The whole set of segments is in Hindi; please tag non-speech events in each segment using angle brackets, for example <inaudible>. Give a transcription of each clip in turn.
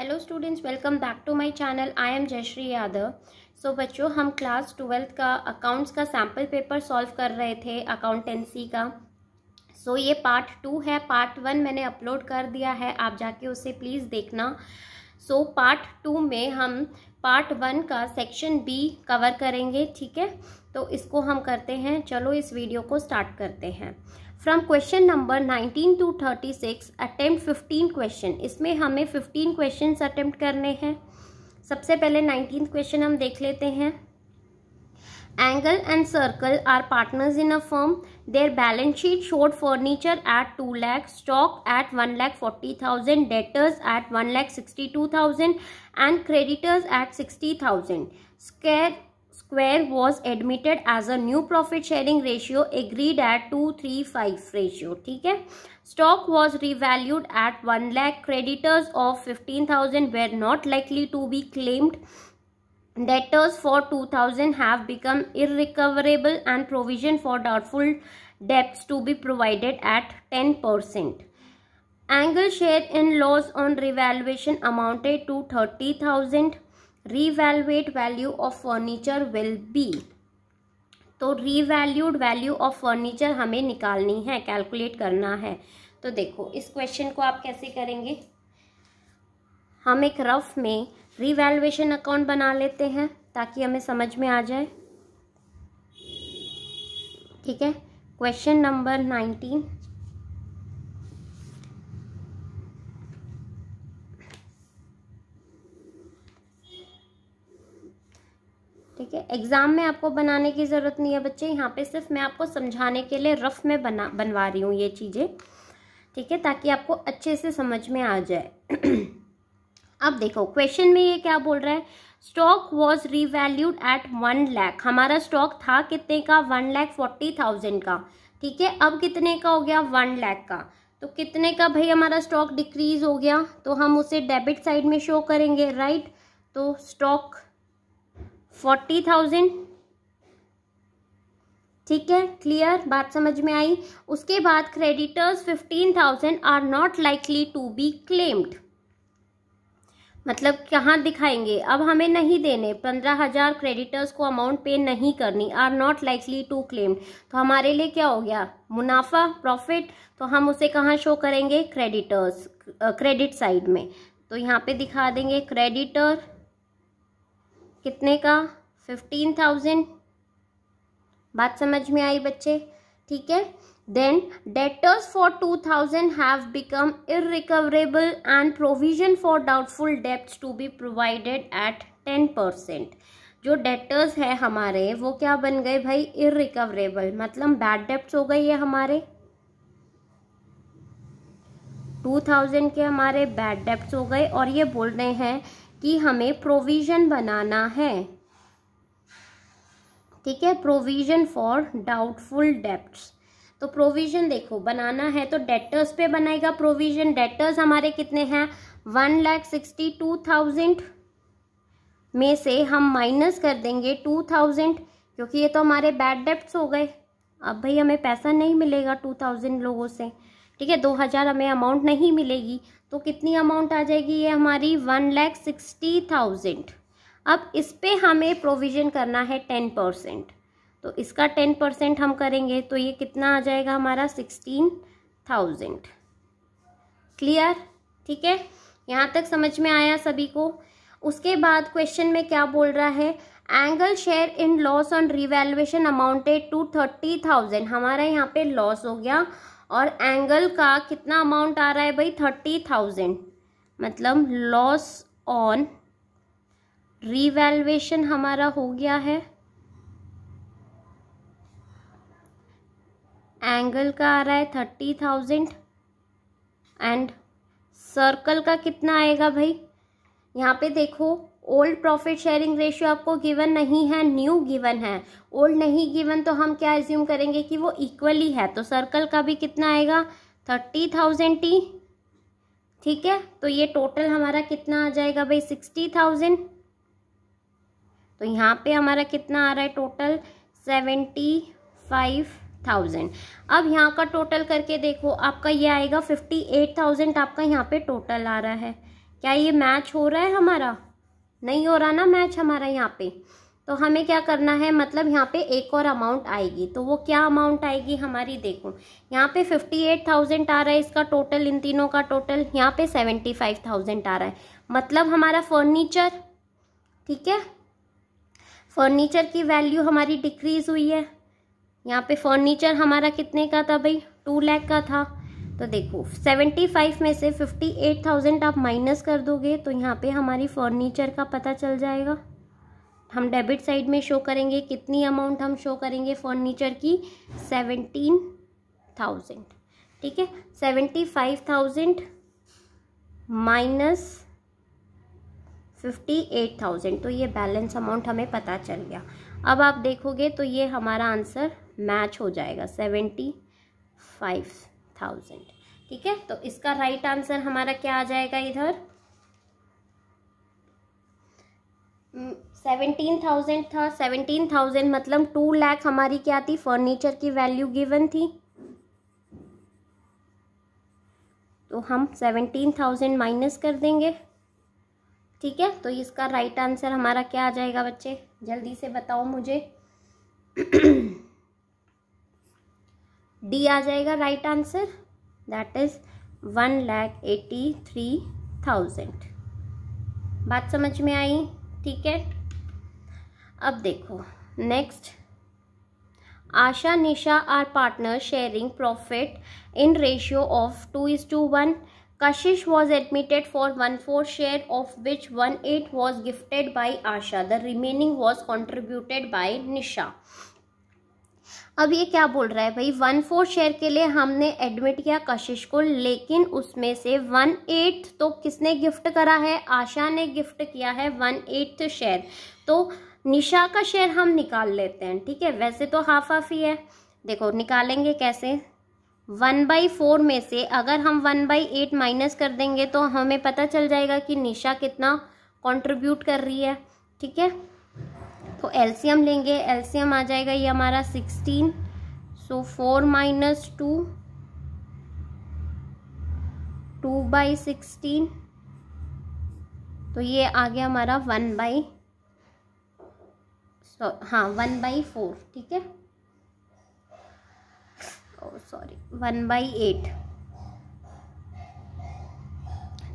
Hello students welcome back to my channel I am Jayshree Yadav so बच्चों हम क्लास ट्वेल्थ का अकाउंट्स का सैम्पल पेपर सॉल्व कर रहे थे अकाउंटेंसी का सो so, ये पार्ट टू है पार्ट वन मैंने अपलोड कर दिया है आप जाके उसे प्लीज़ देखना सो पार्ट टू में हम पार्ट वन का सेक्शन बी कवर करेंगे ठीक है तो इसको हम करते हैं चलो इस वीडियो को स्टार्ट करते हैं from question number 19 to 36 attempt fifteen question इसमें हमें 15 क्वेश्चन अटैम्प्ट करने हैं सबसे पहले नाइनटीन क्वेश्चन हम देख लेते हैं Angle and Circle are partners in a firm their balance sheet showed furniture at two lakh stock at one lakh forty thousand debtors at one lakh sixty two thousand and creditors at sixty thousand Square square was admitted as a new profit sharing ratio agreed at 235 ratio Okay, stock was revalued at 1 lakh creditors of 15000 were not likely to be claimed debtors for 2000 have become irrecoverable and provision for doubtful debts to be provided at 10%. Angle share in loss on revaluation amounted to 30000 revaluate value of furniture will be तो रीवैल्यूड वैल्यू ऑफ फर्नीचर हमें निकालनी है कैलकुलेट करना है तो देखो इस क्वेश्चन को आप कैसे करेंगे हम एक रफ में रीवैल्युएशन अकाउंट बना लेते हैं ताकि हमें समझ में आ जाए ठीक है क्वेश्चन नंबर नाइनटीन ठीक है एग्ज़ाम में आपको बनाने की ज़रूरत नहीं है बच्चे यहाँ पे सिर्फ मैं आपको समझाने के लिए रफ़ में बना बनवा रही हूँ ये चीज़ें ठीक है ताकि आपको अच्छे से समझ में आ जाए <clears throat> अब देखो क्वेश्चन में ये क्या बोल रहा है stock was revalued at one lakh हमारा स्टॉक था कितने का वन लैख फोर्टी थाउजेंड का ठीक है अब कितने का हो गया वन लैख का तो कितने का भाई हमारा स्टॉक डिक्रीज हो गया तो हम उसे डेबिट साइड में शो करेंगे राइट तो स्टॉक फोर्टी थाउजेंड ठीक है क्लियर बात समझ में आई उसके बाद creditors fifteen thousand are not likely to be claimed मतलब कहाँ दिखाएंगे अब हमें नहीं देने पंद्रह हजार क्रेडिटर्स को अमाउंट पे नहीं करनी are not likely to claimed तो हमारे लिए क्या हो गया मुनाफा प्रॉफिट तो हम उसे कहाँ शो करेंगे क्रेडिटर्स क्रेडिट साइड में तो यहाँ पे दिखा देंगे क्रेडिटर कितने का फिफ्टीन थाउजेंड बात समझ में आई बच्चे ठीक है then debtors for two thousand have become become and provision for doubtful doubtful to be provided at ten percent जो डेटर्स है हमारे वो क्या बन गए भाई इरिकवरेबल मतलब बैड डेप्ट हो गई है हमारे 2000 के हमारे बैड डेप्ट हो गए और ये बोल रहे हैं कि हमें प्रोविज़न बनाना है ठीक है प्रोविज़न फॉर डाउटफुल डेप्ट्स तो प्रोविज़न देखो बनाना है तो डेटर्स पे बनाएगा प्रोविज़न डेटर्स हमारे कितने हैं one lakh sixty two thousand में से हम माइनस कर देंगे टू थाउजेंड क्योंकि ये तो हमारे बैड डेप्ट्स हो गए अब भाई हमें पैसा नहीं मिलेगा टू थाउजेंड लोगों से ठीक है दो हज़ार हमें अमाउंट नहीं मिलेगी तो कितनी अमाउंट आ जाएगी ये हमारी वन लैख सिक्सटी थाउजेंड अब इस पर हमें प्रोविज़न करना है टेन परसेंट तो इसका टेन परसेंट हम करेंगे तो ये कितना आ जाएगा हमारा सिक्सटीन थाउजेंड क्लियर ठीक है यहाँ तक समझ में आया सभी को उसके बाद क्वेश्चन में क्या बोल रहा है Angle share in loss on revaluation amounted to thirty thousand हमारा यहाँ पे लॉस हो गया और एंगल का कितना अमाउंट आ रहा है भाई थर्टी थाउजेंड मतलब लॉस ऑन रिवेल्युएशन हमारा हो गया है एंगल का आ रहा है थर्टी थाउजेंड एंड सर्कल का कितना आएगा भाई यहाँ पे देखो ओल्ड प्रॉफिट शेयरिंग रेशियो आपको गिवन नहीं है न्यू गिवन है ओल्ड नहीं गिवन तो हम क्या एज्यूम करेंगे कि वो इक्वली है तो सर्कल का भी कितना आएगा थर्टी थाउजेंड टी ठीक है तो ये टोटल हमारा कितना आ जाएगा भाई सिक्सटी थाउजेंड तो यहाँ पे हमारा कितना आ रहा है टोटल सेवेंटी फाइव थाउजेंड अब यहाँ का टोटल करके देखो आपका ये आएगा फिफ्टी एट थाउजेंड आपका यहाँ पे टोटल आ रहा है क्या ये मैच हो रहा है हमारा नहीं हो रहा ना मैच हमारा यहाँ पे तो हमें क्या करना है मतलब यहाँ पे एक और अमाउंट आएगी तो वो क्या अमाउंट आएगी हमारी देखो यहाँ पे फिफ्टी एट थाउजेंड आ रहा है इसका टोटल इन तीनों का टोटल यहाँ पे सेवेंटी फाइव थाउजेंड आ रहा है मतलब हमारा फर्नीचर ठीक है फर्नीचर की वैल्यू हमारी डिक्रीज हुई है यहाँ पे फर्नीचर हमारा कितने का था भाई टू लैख का था तो देखो 75 में से 58,000 आप माइनस कर दोगे तो यहाँ पे हमारी फर्नीचर का पता चल जाएगा हम डेबिट साइड में शो करेंगे कितनी अमाउंट हम शो करेंगे फर्नीचर की सेवेंटीन थाउजेंड ठीक है seventy five thousand minus fifty eight thousand तो ये बैलेंस अमाउंट हमें पता चल गया अब आप देखोगे तो ये हमारा आंसर मैच हो जाएगा सेवेंटी फाइव थाउजेंड ठीक है तो इसका राइट आंसर हमारा क्या आ जाएगा इधर सेवेंटीन हम्म, थाउजेंड था सेवेंटीन थाउजेंड मतलब टू लैख हमारी क्या थी फर्नीचर की वैल्यू गिवन थी तो हम सेवेंटीन थाउजेंड माइनस कर देंगे ठीक है तो इसका राइट आंसर हमारा क्या आ जाएगा बच्चे जल्दी से बताओ मुझे <clears throat> डी आ जाएगा right answer that is one lakh eighty three thousand बात समझ में आई ठीक है अब देखो next Asha Nisha are partner sharing profit in ratio of two is to one Kashish was admitted for one four share of which one eight was gifted by Asha the remaining was contributed by Nisha अब ये क्या बोल रहा है भाई वन फोर शेयर के लिए हमने एडमिट किया कशिश को लेकिन उसमें से वन एट्थ तो किसने गिफ्ट करा है आशा ने गिफ्ट किया है वन एट्थ शेयर तो निशा का शेयर हम निकाल लेते हैं ठीक है वैसे तो हाफ हाफ ही है देखो निकालेंगे कैसे वन बाई फोर में से अगर हम वन बाई एट माइनस कर देंगे तो हमें पता चल जाएगा कि निशा कितना कॉन्ट्रीब्यूट कर रही है ठीक है तो एल्सियम लेंगे एल्सियम आ जाएगा ये हमारा sixteen so four minus two two by sixteen तो ये आ गया हमारा वन बाई हाँ वन बाई फोर ठीक है सॉरी वन बाई एट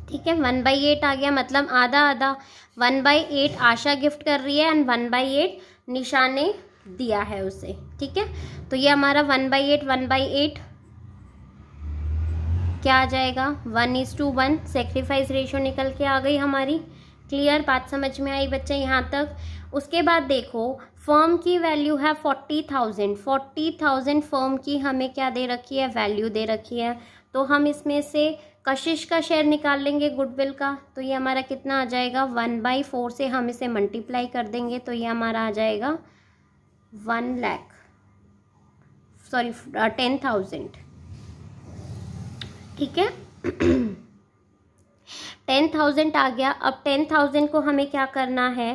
ठीक है वन बाई एट आ गया मतलब आधा आधा one by eight Asha gift कर रही है and one by eight Nisha ने दिया है उसे ठीक है तो ये हमारा one by eight one by eight क्या आ जाएगा one is to one sacrifice ratio निकल के आ गई हमारी क्लियर बात समझ में आई बच्चे यहाँ तक उसके बाद देखो फर्म की वैल्यू है forty thousand forty thousand firm की हमें क्या दे रखी है वैल्यू दे रखी है तो हम इसमें से कशिश का शेयर निकाल लेंगे गुडविल का तो ये हमारा कितना आ जाएगा वन बाई फोर से हम इसे मल्टीप्लाई कर देंगे तो ये हमारा आ जाएगा one lakh sorry ten thousand ठीक है टेन <clears throat> थाउजेंड आ गया अब टेन थाउजेंड को हमें क्या करना है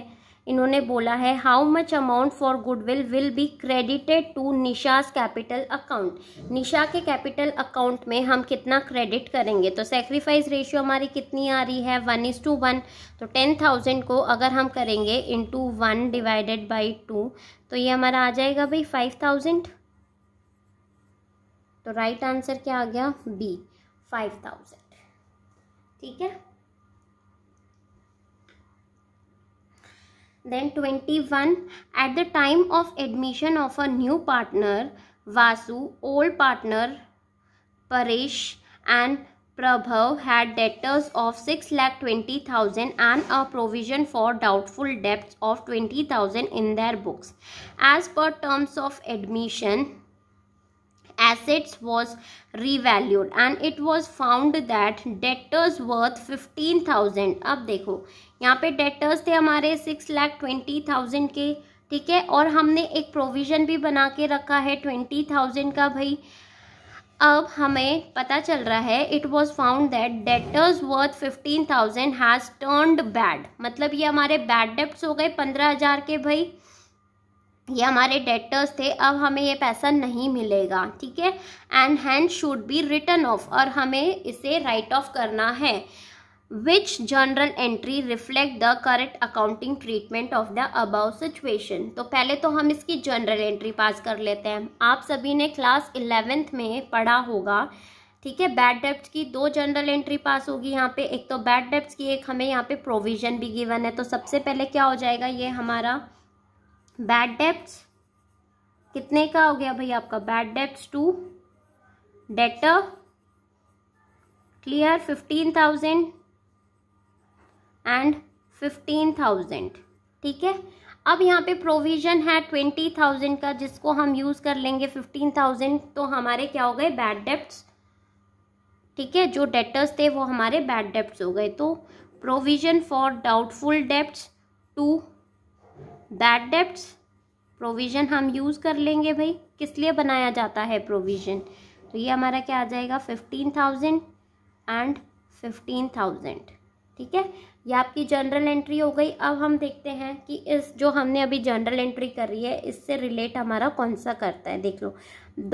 इन्होंने बोला है how much amount for goodwill will be credited to Nisha's capital account Nisha के कैपिटल अकाउंट में हम कितना क्रेडिट करेंगे तो सेक्रीफाइस रेशियो हमारी कितनी आ रही है वन इज टू वन तो टेन थाउजेंड को अगर हम करेंगे into one divided by two तो ये हमारा आ जाएगा भाई फाइव थाउजेंड तो राइट right आंसर क्या आ गया बी फाइव थाउजेंड ठीक है Then 21. At the time of admission of a new partner, Vasu, old partner Paresh and Prabhav had debtors of 6 lakh 20,000 and a provision for doubtful debts of 20,000 in their books. As per terms of admission, assets was revalued and it was found that debtors worth 15,000 अब देखो यहाँ पे debtors थे हमारे सिक्स लाख ट्वेंटी थाउजेंड के ठीक है और हमने एक प्रोविज़न भी बना के रखा है ट्वेंटी थाउजेंड का भाई अब हमें पता चल रहा है it was found that debtors worth fifteen thousand has turned bad मतलब ये हमारे बैड डेप्ट हो गए पंद्रह हज़ार के भाई ये हमारे डेटर्स थे अब हमें ये पैसा नहीं मिलेगा ठीक है and hand should be written off और हमें इसे राइट ऑफ करना है which journal entry reflect the correct accounting treatment of the above situation तो पहले तो हम इसकी जनरल एंट्री पास कर लेते हैं आप सभी ने क्लास इलेवेंथ में पढ़ा होगा ठीक है बैड डेप्ट की दो जनरल एंट्री पास होगी यहाँ पे एक तो बैड डेप्ट की एक हमें यहाँ पे प्रोविजन भी गिवन है तो सबसे पहले क्या हो जाएगा ये हमारा बैड डेप्ट कितने का हो गया भाई आपका bad debts to debtor clear fifteen thousand and fifteen thousand ठीक है अब यहाँ पे प्रोविजन है ट्वेंटी थाउजेंड का जिसको हम यूज़ कर लेंगे फिफ्टीन थाउजेंड तो हमारे क्या हो गए बैड डेप्ट ठीक है जो डेटर्स थे वो हमारे बैड डेप्ट हो गए तो प्रोविजन फॉर डाउटफुल डेप्ट टू बैड डेप्ट्स प्रोविज़न हम यूज़ कर लेंगे भाई किस लिए बनाया जाता है प्रोविज़न तो ये हमारा क्या आ जाएगा fifteen thousand and fifteen thousand ठीक है ये आपकी जनरल एंट्री हो गई अब हम देखते हैं कि इस जो हमने अभी जनरल एंट्री करी है इससे रिलेट हमारा कौन सा करता है देख लो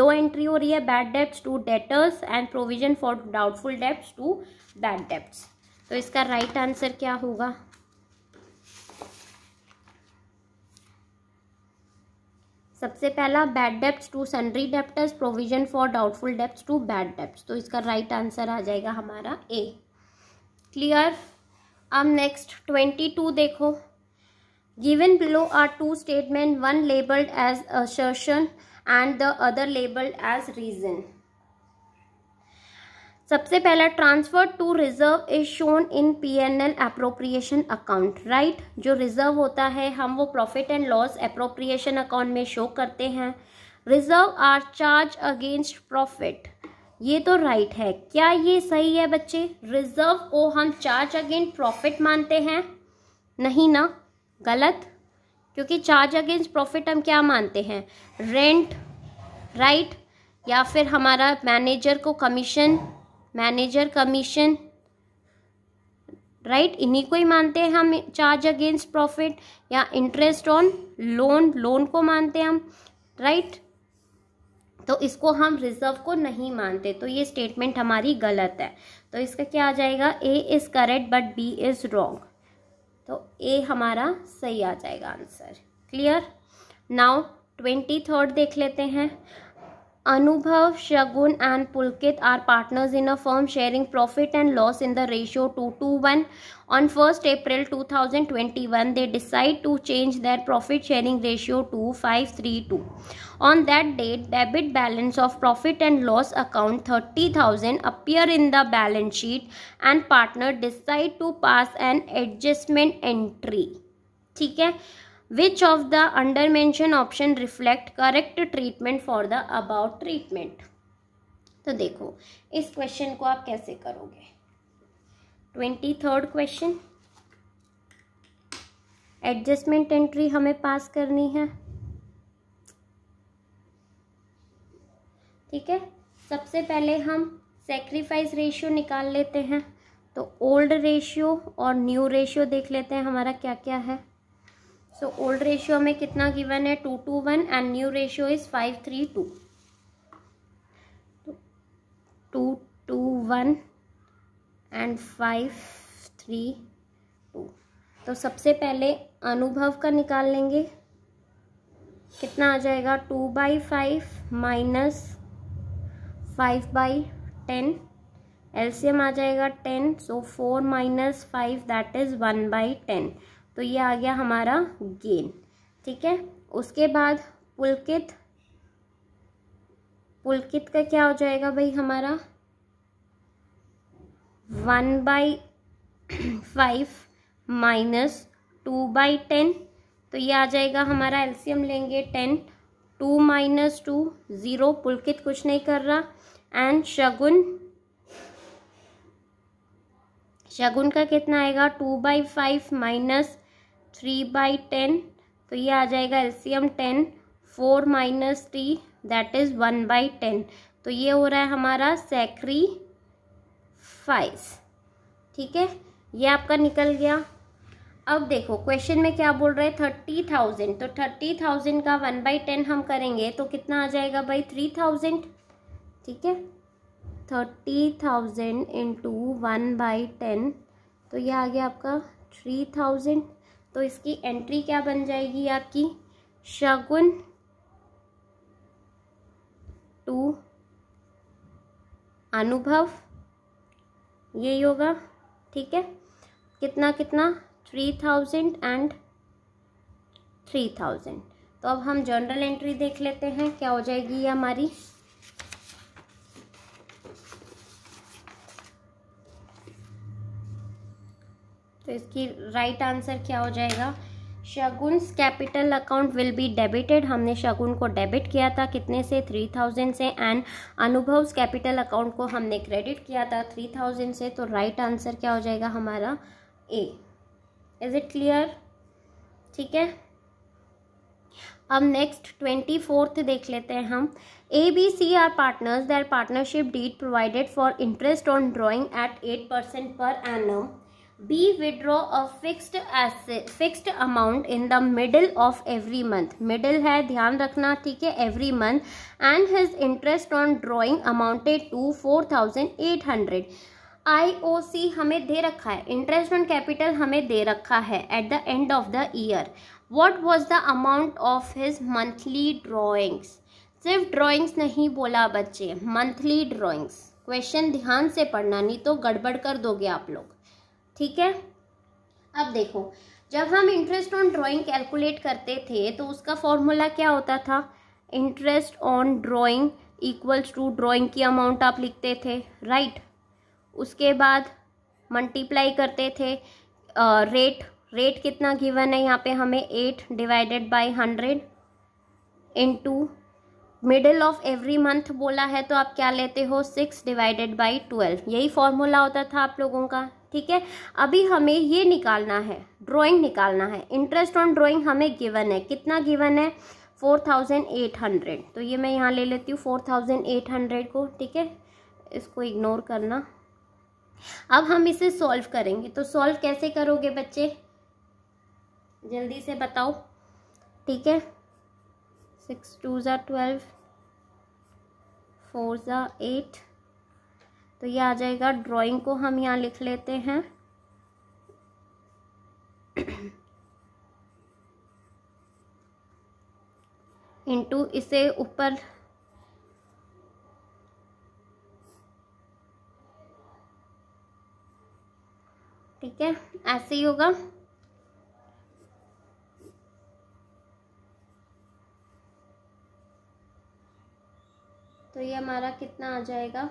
दो एंट्री हो रही है bad dept to debtors and provision for doubtful डेप्ट टू बैड डेप्ट तो इसका राइट right आंसर क्या होगा सबसे पहला bad dept to सनरी debtors provision for doubtful डेप्ट टू बैड डेप्ट तो इसका राइट right आंसर आ जाएगा हमारा ए क्लियर अब नेक्स्ट ट्वेंटी टू देखो given below are two statement one labelled as अशर्शन and the other labelled as reason सबसे पहला transfer to reserve is shown in PNL appropriation account right जो रिजर्व होता है हम वो profit and loss appropriation account में शो करते हैं reserve are charge against profit ये तो राइट है क्या ये सही है बच्चे रिजर्व को हम चार्ज अगेंस्ट प्रॉफिट मानते हैं नहीं ना गलत क्योंकि चार्ज अगेंस्ट प्रॉफिट हम क्या मानते हैं रेंट राइट या फिर हमारा मैनेजर को कमीशन मैनेजर कमीशन राइट इन्हीं को ही मानते हैं हम चार्ज अगेंस्ट प्रॉफिट या इंटरेस्ट ऑन लोन लोन को मानते हैं हम राइट right? तो इसको हम रिजर्व को नहीं मानते तो ये स्टेटमेंट हमारी गलत है तो इसका क्या आ जाएगा A is correct but B is wrong तो ए हमारा सही आ जाएगा answer clear now twenty third देख लेते हैं Anubhav, Shagun and Pulkit are partners in a firm sharing profit and loss in the ratio 2 to 1. On 1st April 2021, they decide to change their profit sharing ratio to 532. On that date, debit balance of profit and loss account 30,000 appear in the balance sheet and partner decide to pass an adjustment entry. ठीक है which of the under mentioned option reflect correct treatment for the above treatment तो देखो इस क्वेश्चन को आप कैसे करोगे twenty third question adjustment entry हमें पास करनी है ठीक है सबसे पहले हम सेक्रीफाइस रेशियो निकाल लेते हैं तो ओल्ड रेशियो और न्यू रेशियो देख लेते हैं हमारा क्या क्या है सो ओल्ड रेशियो में कितना गिवन है two to one and new ratio is five three two two to one and five three two तो सबसे पहले अनुभव का निकाल लेंगे कितना आ जाएगा two by five minus five by ten LCM आ जाएगा ten so four minus five that is one by ten तो ये आ गया हमारा गेन ठीक है उसके बाद पुलकित पुलकित का क्या हो जाएगा भाई हमारा one by five minus two by ten तो ये आ जाएगा हमारा एल्सियम लेंगे ten two minus two zero Pulkit कुछ नहीं कर रहा एंड शगुन शगुन का कितना आएगा two by five minus three by ten तो ये आ जाएगा LCM ten four minus T that is one by ten तो ये हो रहा है हमारा सैक्री फाइज ठीक है ये आपका निकल गया अब देखो क्वेश्चन में क्या बोल रहे हैं थर्टी थाउजेंड तो थर्टी थाउजेंड का वन बाई टेन हम करेंगे तो कितना आ जाएगा भाई थ्री थाउजेंड ठीक है thirty thousand into one by ten तो ये आ गया आपका थ्री थाउजेंड तो इसकी एंट्री क्या बन जाएगी आपकी शगुन टू अनुभव यही होगा ठीक है कितना कितना three thousand and three thousand तो अब हम जनरल एंट्री देख लेते हैं क्या हो जाएगी ये हमारी तो इसकी राइट आंसर क्या हो जाएगा Shagun's capital account will be debited हमने शगुन को डेबिट किया था कितने से थ्री थाउजेंड से एंड अनुभव्स कैपिटल अकाउंट को हमने क्रेडिट किया था थ्री थाउजेंड से तो राइट right आंसर क्या हो जाएगा हमारा ए इज़ इट क्लियर ठीक है अब नेक्स्ट ट्वेंटी फोर्थ देख लेते हैं हम A B C are partners their partnership deed provided for interest on drawing at eight percent per annum B withdraw a fixed asset fixed amount in the middle of every month middle है ध्यान रखना ठीक है every month and his interest on drawing amounted to four thousand eight hundred I O C हमें दे रखा है इंटरेस्ट ऑन कैपिटल हमें दे रखा है at the end of the year what was the amount of his monthly drawings सिर्फ ड्रॉइंग्स नहीं बोला बच्चे मंथली ड्रॉइंग्स क्वेश्चन ध्यान से पढ़ना नहीं तो गड़बड़ कर दोगे आप लोग ठीक है अब देखो जब हम इंटरेस्ट ऑन ड्राइंग कैलकुलेट करते थे तो उसका फॉर्मूला क्या होता था interest on drawing equals to drawing की अमाउंट आप लिखते थे राइट उसके बाद मल्टीप्लाई करते थे रेट रेट कितना गिवन है यहाँ पे हमें eight divided by hundred into middle of every month बोला है तो आप क्या लेते हो सिक्स डिवाइडेड बाई ट्वेल्व यही फॉर्मूला होता था आप लोगों का ठीक है अभी हमें ये निकालना है ड्राइंग निकालना है इंटरेस्ट ऑन ड्राइंग हमें गिवन है कितना गिवन है फोर थाउजेंड एट हंड्रेड तो ये मैं यहाँ ले लेती हूँ फोर थाउजेंड एट हंड्रेड को ठीक है इसको इग्नोर करना अब हम इसे सॉल्व करेंगे तो सॉल्व कैसे करोगे बच्चे जल्दी से बताओ ठीक है सिक्स टू ज़ा ट्वेल्व फोर ज़ा एट तो ये आ जाएगा ड्राइंग को हम यहाँ लिख लेते हैं इंटू इसे ऊपर ठीक है ऐसे ही होगा तो ये हमारा कितना आ जाएगा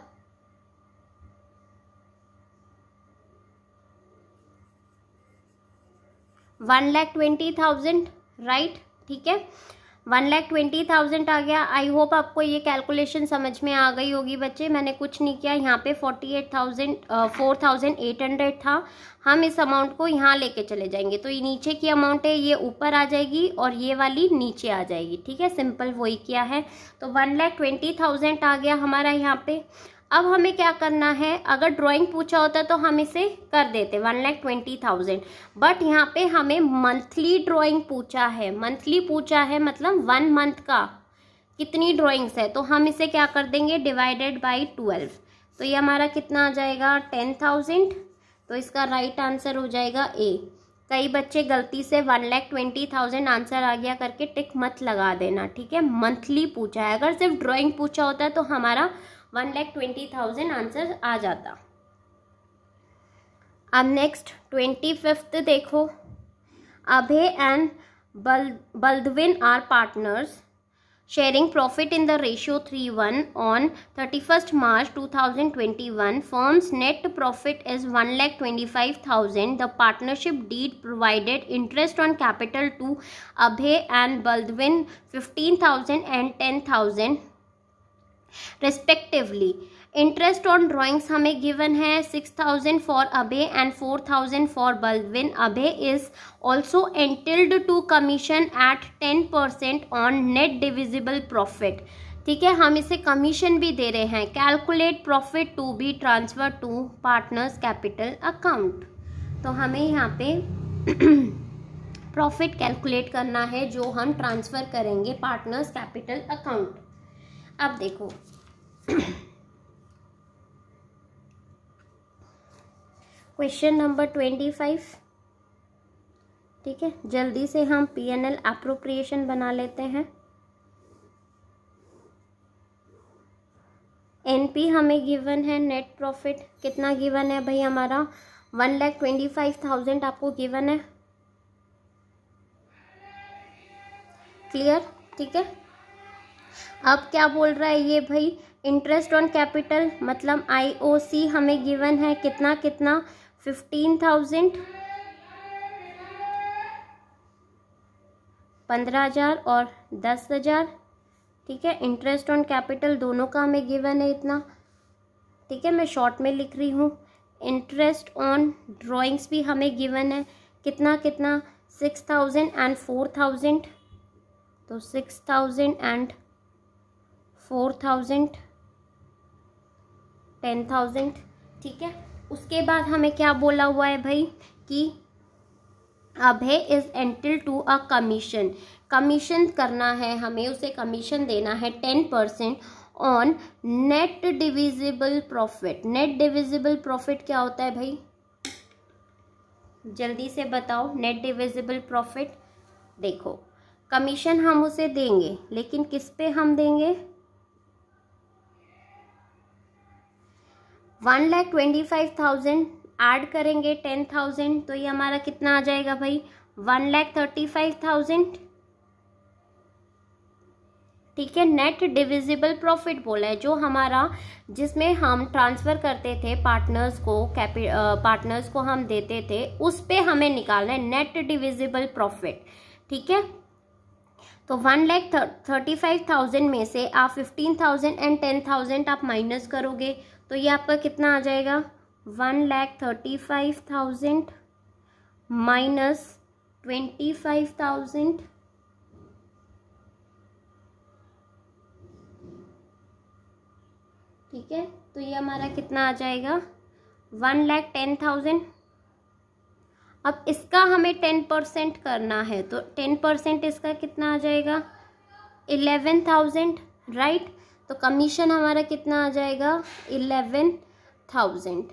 one lakh twenty thousand right ठीक है वन लैख ट्वेंटी थाउजेंड आ गया आई होप आपको ये कैलकुलेशन समझ में आ गई होगी बच्चे मैंने कुछ नहीं किया यहाँ पे forty eight thousand four thousand eight hundred था हम इस अमाउंट को यहाँ लेके चले जाएंगे तो ये नीचे की अमाउंट है ये ऊपर आ जाएगी और ये वाली नीचे आ जाएगी ठीक है सिंपल वही किया है तो वन लैख ट्वेंटी थाउजेंड आ गया हमारा यहाँ पे अब हमें क्या करना है अगर ड्राइंग पूछा होता तो हम इसे कर देते one lakh twenty thousand but यहाँ पे हमें मंथली ड्राइंग पूछा है मंथली पूछा है मतलब वन मंथ का कितनी ड्राइंग्स है तो हम इसे क्या कर देंगे डिवाइडेड बाई ट्वेल्व तो ये हमारा कितना आ जाएगा टेन थाउजेंड तो इसका राइट आंसर हो जाएगा ए कई बच्चे गलती से one lakh twenty thousand answer आ गया करके टिक मत लगा देना ठीक है मंथली पूछा है अगर सिर्फ ड्राइंग पूछा होता है तो हमारा one lakh twenty thousand answer आ जाता अब नेक्स्ट ट्वेंटी फिफ्थ देखो अभे एंड बल Baldwin are partners sharing profit in the ratio three one on thirty first March two thousand twenty one firm's net profit is one lakh twenty five thousand the partnership deed provided interest on capital to Abhay and Baldwin fifteen thousand and ten thousand respectively interest on drawings हमें गिवन है six thousand for Abhay and four thousand for Baldwin Abhay is also entitled to commission at ten percent on net divisible profit ठीक है हम इसे कमीशन भी दे रहे हैं calculate profit to be transfer to partners capital account तो हमें यहाँ पे प्रॉफिट <clears throat> कैलकुलेट करना है जो हम ट्रांसफ़र करेंगे पार्टनर्स कैपिटल अकाउंट अब देखो क्वेश्चन नंबर ट्वेंटी फाइव ठीक है जल्दी से हम पी एन एल अप्रोप्रिएशन बना लेते हैं एनपी हमें गिवन है नेट प्रॉफिट कितना गिवन है भाई हमारा one lakh twenty five thousand आपको गिवन है क्लियर ठीक है अब क्या बोल रहा है ये भाई इंटरेस्ट ऑन कैपिटल मतलब आईओसी हमें गिवन है कितना कितना फिफ्टीन थाउजेंड पंद्रह हजार और दस हजार ठीक है इंटरेस्ट ऑन कैपिटल दोनों का हमें गिवन है इतना ठीक है मैं शॉर्ट में लिख रही हूँ इंटरेस्ट ऑन ड्राइंग्स भी हमें गिवन है कितना कितना six thousand and four thousand तो six thousand and four thousand ten thousand ठीक है उसके बाद हमें क्या बोला हुआ है भाई कि Abhay is entitled to a commission commission करना है हमें उसे कमीशन देना है ten percent on net divisible profit net divisible profit क्या होता है भाई जल्दी से बताओ नेट डिविजिबल प्रॉफिट देखो कमीशन हम उसे देंगे लेकिन किस पे हम देंगे one lakh twenty five thousand add करेंगे टेन थाउजेंड तो ये हमारा कितना आ जाएगा भाई one lakh thirty five thousand ठीक है नेट डिविजिबल प्रॉफिट बोला है जो हमारा जिसमें हम ट्रांसफ़र करते थे पार्टनर्स को कैपि पार्टनर्स को हम देते थे उस पर हमें निकालना है नेट डिविजिबल प्रॉफिट ठीक है तो one lakh thirty five thousand में से आप fifteen thousand and ten thousand आप माइनस करोगे तो ये आपका कितना आ जाएगा one lakh thirty five thousand minus twenty five thousand ठीक है तो ये हमारा कितना आ जाएगा वन लैख टेन थाउजेंड अब इसका हमें टेन परसेंट करना है तो टेन परसेंट इसका कितना आ जाएगा इलेवन थाउजेंड राइट तो कमीशन हमारा कितना आ जाएगा इलेवन थाउजेंड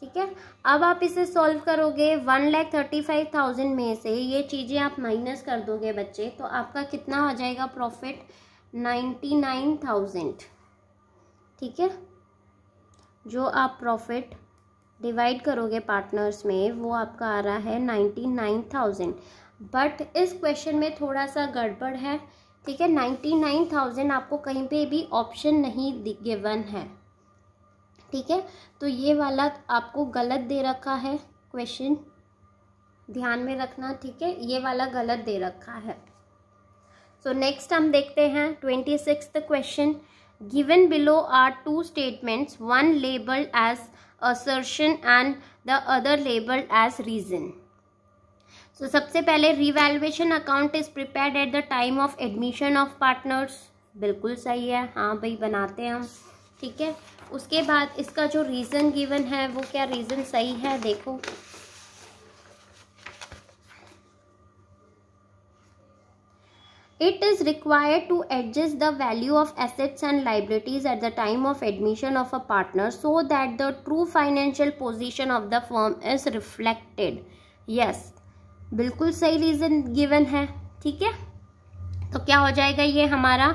ठीक है अब आप इसे सॉल्व करोगे one lakh thirty five thousand में से ये चीज़ें आप माइनस कर दोगे बच्चे तो आपका कितना आ जाएगा प्रॉफिट नाइन्टी नाइन थाउजेंड ठीक है जो आप प्रॉफिट डिवाइड करोगे पार्टनर्स में वो आपका आ रहा है नाइन्टी नाइन थाउजेंड बट इस क्वेश्चन में थोड़ा सा गड़बड़ है ठीक है नाइन्टी नाइन थाउजेंड आपको कहीं पे भी ऑप्शन नहीं गिवन है ठीक है तो ये वाला आपको गलत दे रखा है क्वेश्चन ध्यान में रखना ठीक है ये वाला गलत दे रखा है सो so, नेक्स्ट हम देखते हैं twenty six question given below are two statements one labelled as assertion and the other labelled as reason so सबसे पहले revaluation account is prepare at the time of admission of partners बिल्कुल सही है हाँ भाई बनाते हैं हम ठीक है उसके बाद इसका जो रीज़न गिवन है वो क्या रीज़न सही है देखो it is required to adjust the value of assets and liabilities at the time of admission of a partner so that the true financial position of the firm is reflected yes बिल्कुल सही रीज़न गिवन है ठीक है तो क्या हो जाएगा ये हमारा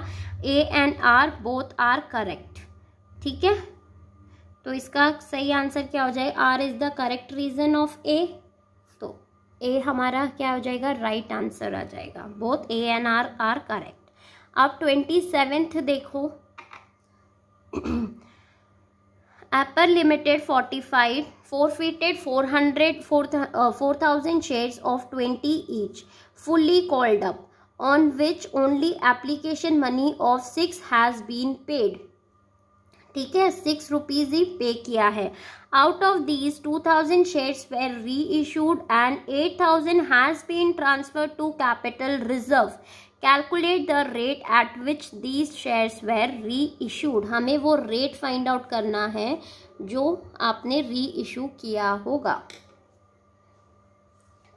A and R both R correct ठीक है तो इसका सही आंसर क्या हो जाएगा R is the correct reason of A तो ए हमारा क्या हो जाएगा राइट right आंसर आ जाएगा both A and R R correct अब ट्वेंटी सेवेंथ देखो <clears throat> Apper limited forty five forfeited four hundred four four thousand share of twenty each fully called up on which only application money of six has been paid ठीक है सिक्स रुपीज ही पे किया है out of these two thousand shares were reissued and eight thousand has been transfer to capital reserve calculate the rate at which these shares were reissued हमें वो रेट फाइंड आउट करना है जो आपने री इशू किया होगा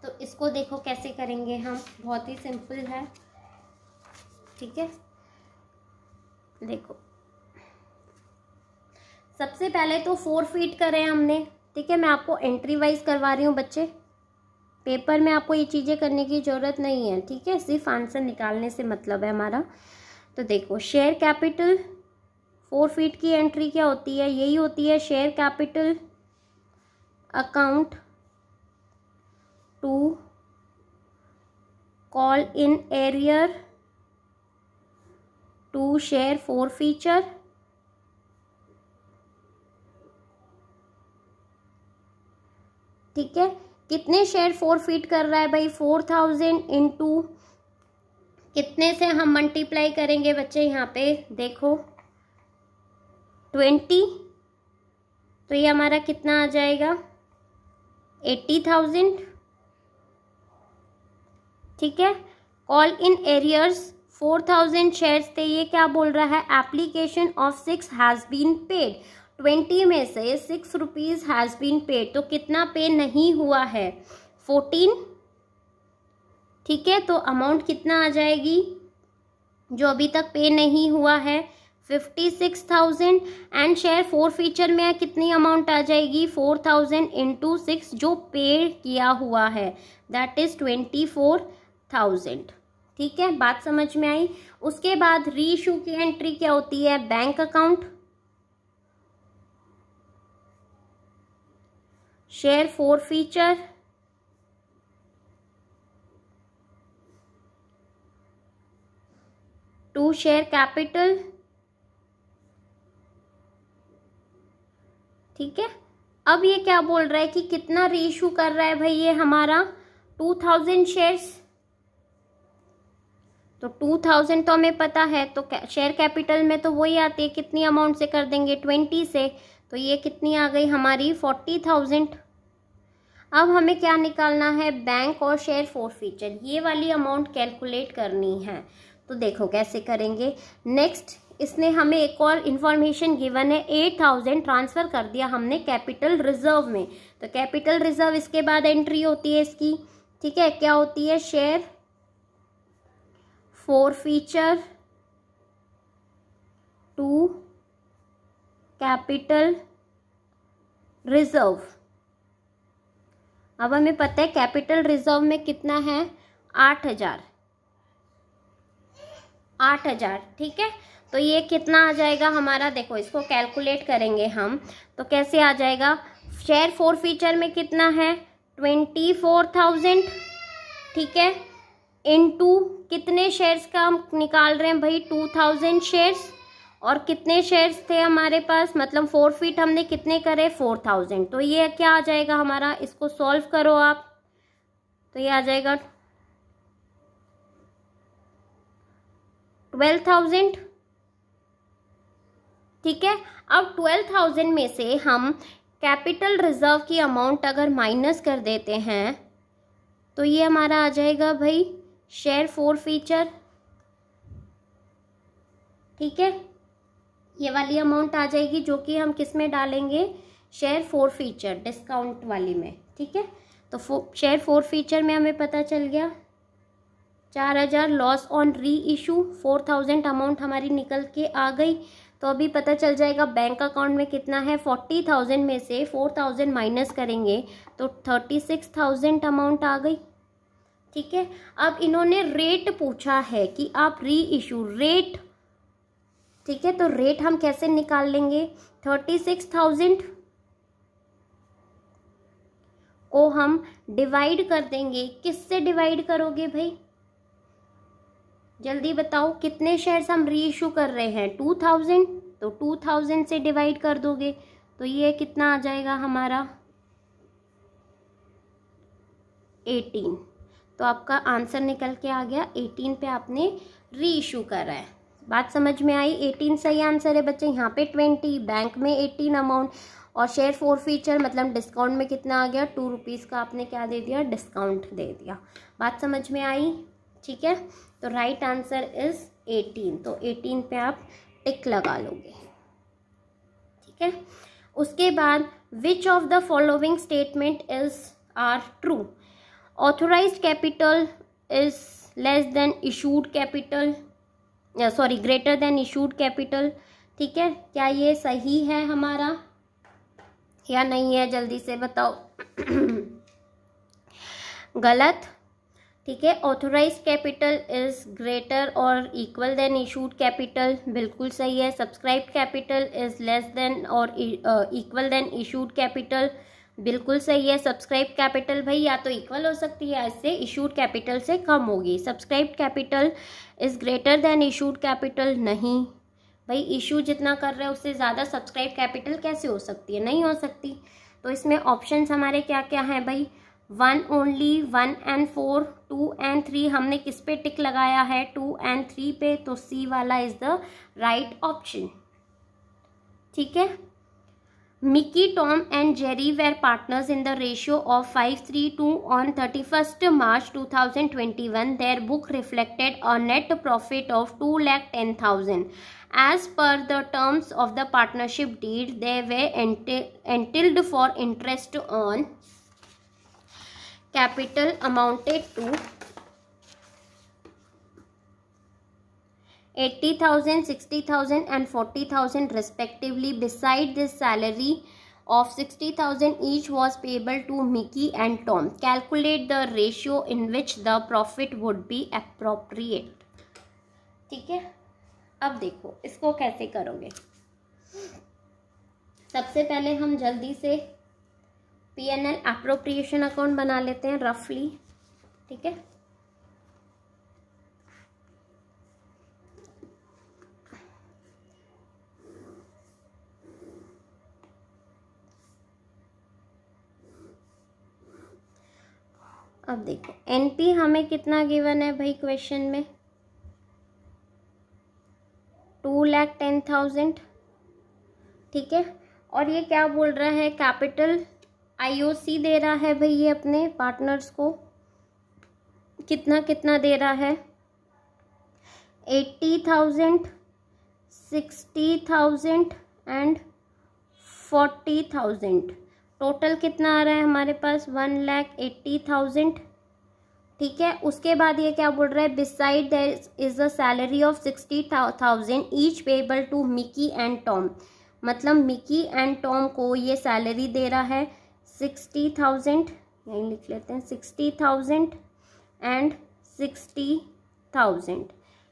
तो इसको देखो कैसे करेंगे हम बहुत ही सिंपल है ठीक है देखो सबसे पहले तो फोर फीट करें हमने ठीक है मैं आपको एंट्री वाइज करवा रही हूँ बच्चे पेपर में आपको ये चीज़ें करने की ज़रूरत नहीं है ठीक है सिर्फ आंसर निकालने से मतलब है हमारा तो देखो शेयर कैपिटल फोर फीट की एंट्री क्या होती है यही होती है share capital account to call in arrear to share forfeiture ठीक है कितने शेयर फोर फीट कर रहा है भाई फोर थाउजेंड इंटू कितने से हम मल्टीप्लाई करेंगे बच्चे यहाँ पे देखो ट्वेंटी तो ये हमारा कितना आ जाएगा एट्टी थाउजेंड ठीक है call in arrears four thousand shares थे ये क्या बोल रहा है application of six has been paid twenty में से six rupees has been paid तो कितना पे नहीं हुआ है फोर्टीन ठीक है तो अमाउंट कितना आ जाएगी जो अभी तक पे नहीं हुआ है fifty six thousand and share forfeiture में कितनी अमाउंट आ जाएगी फोर थाउजेंड इंटू सिक्स जो पे किया हुआ है that is twenty four thousand ठीक है बात समझ में आई उसके बाद रीइशू की एंट्री क्या होती है बैंक अकाउंट share फोर feature टू share capital ठीक है अब ये क्या बोल रहा है कि कितना रेशू कर रहा है भाई ये हमारा टू थाउजेंड शेयर्स तो टू थाउजेंड तो हमें पता है तो शेयर कैपिटल में तो वही आती है कितनी अमाउंट से कर देंगे ट्वेंटी से तो ये कितनी आ गई हमारी फोर्टी थाउजेंड अब हमें क्या निकालना है बैंक और शेयर फोर फीचर ये वाली अमाउंट कैलकुलेट करनी है तो देखो कैसे करेंगे नेक्स्ट इसने हमें एक और इन्फॉर्मेशन गिवन है एट थाउजेंड ट्रांसफ़र कर दिया हमने कैपिटल रिजर्व में तो कैपिटल रिजर्व इसके बाद एंट्री होती है इसकी ठीक है क्या होती है share forfeiture to capital reserve अब हमें पता है कैपिटल रिजर्व में कितना है आठ हजार आठ हजार ठीक है तो ये कितना आ जाएगा हमारा देखो इसको कैलकुलेट करेंगे हम तो कैसे आ जाएगा शेयर फोर फीचर में कितना है ट्वेंटी फोर थाउजेंड ठीक है इन टू कितने शेयर्स का हम निकाल रहे हैं भाई टू थाउजेंड शेयर्स और कितने शेयर्स थे हमारे पास मतलब फोर फीट हमने कितने करे फोर थाउजेंड तो ये क्या आ जाएगा हमारा इसको सॉल्व करो आप तो ये आ जाएगा ट्वेल्व थाउजेंड ठीक है अब ट्वेल्व थाउजेंड में से हम कैपिटल रिजर्व की अमाउंट अगर माइनस कर देते हैं तो ये हमारा आ जाएगा भाई शेयर फोर फीचर ठीक है ये वाली अमाउंट आ जाएगी जो कि हम किस में डालेंगे शेयर फोर फीचर डिस्काउंट वाली में ठीक है तो फो, शेयर फोर फीचर में हमें पता चल गया चार हज़ार loss on reissue four thousand amount हमारी निकल के आ गई तो अभी पता चल जाएगा बैंक अकाउंट में कितना है फोर्टी थाउजेंड में से फोर थाउजेंड माइनस करेंगे तो थर्टी सिक्स थाउजेंड अमाउंट आ गई ठीक है अब इन्होंने रेट पूछा है कि आप री इशू रेट ठीक है तो रेट हम कैसे निकाल लेंगे थर्टी सिक्स थाउजेंड को हम डिवाइड कर देंगे किससे डिवाइड करोगे भाई जल्दी बताओ कितने शेयर्स हम रीइशू कर रहे हैं टू थाउजेंड तो टू थाउजेंड से डिवाइड कर दोगे तो ये कितना आ जाएगा हमारा एटीन तो आपका आंसर निकल के आ गया एटीन पे आपने रीइशू करा है बात समझ में आई एटीन सही आंसर है बच्चे यहाँ पे ट्वेंटी बैंक में एटीन अमाउंट और शेयर फोर फीचर मतलब डिस्काउंट में कितना आ गया टू रुपीज़ का आपने क्या दे दिया डिस्काउंट दे दिया बात समझ में आई ठीक है तो राइट आंसर इज़ एटीन तो एटीन पे आप टिक लगा लोगे ठीक है उसके बाद which of the following statement is are true authorise capital is less than issued capital sorry greater than issued capital ठीक है क्या ये सही है हमारा या नहीं है जल्दी से बताओ <clears throat> गलत ठीक है ऑथोराइज कैपिटल इज ग्रेटर और इक्वल देन इशूड कैपिटल बिल्कुल सही है subscribe capital is less than और इक्वल देन इशूड कैपिटल बिल्कुल सही है सब्सक्राइब कैपिटल भाई या तो इक्वल हो सकती है इससे इशूड कैपिटल से कम होगी subscribe capital is greater than issued capital नहीं भाई इशू जितना कर रहे हैं उससे ज़्यादा सब्सक्राइब कैपिटल कैसे हो सकती है नहीं हो सकती तो इसमें ऑप्शन हमारे क्या क्या हैं भाई one only one and four two and three हमने किस पे टिक लगाया है टू एंड थ्री पे तो सी वाला इज़ द राइट ऑप्शन ठीक है Mickey, Tom and Jerry were partners in the ratio of 532 on 31st March 2021. Their book reflected a net profit of 2,10,000. As per the terms of the partnership deed, they were entitled for interest on capital amounted to 80,000, 60,000 and 40,000 respectively. Beside this salary of 60,000 each was payable to Mickey and Tom. Calculate the ratio in which the profit would be appropriate. ठीक है अब देखो इसको कैसे करोगे सबसे पहले हम जल्दी से P N L appropriation account बना लेते हैं रफली ठीक है अब देखो एनपी हमें कितना गिवन है भाई क्वेश्चन में टू लैख टेन थाउजेंड ठीक है और ये क्या बोल रहा है कैपिटल आईओसी दे रहा है भाई ये अपने पार्टनर्स को कितना कितना दे रहा है eighty thousand sixty thousand and forty thousand total कितना आ रहा है हमारे पास वन लैख एट्टी थाउजेंड ठीक है उसके बाद ये क्या बोल रहा है beside there is a salary of sixty thousand each payable to Mickey and Tom मतलब मिकी एंड टॉम को ये सैलरी दे रहा है सिक्सटी थाउजेंड यही लिख लेते हैं sixty thousand and sixty thousand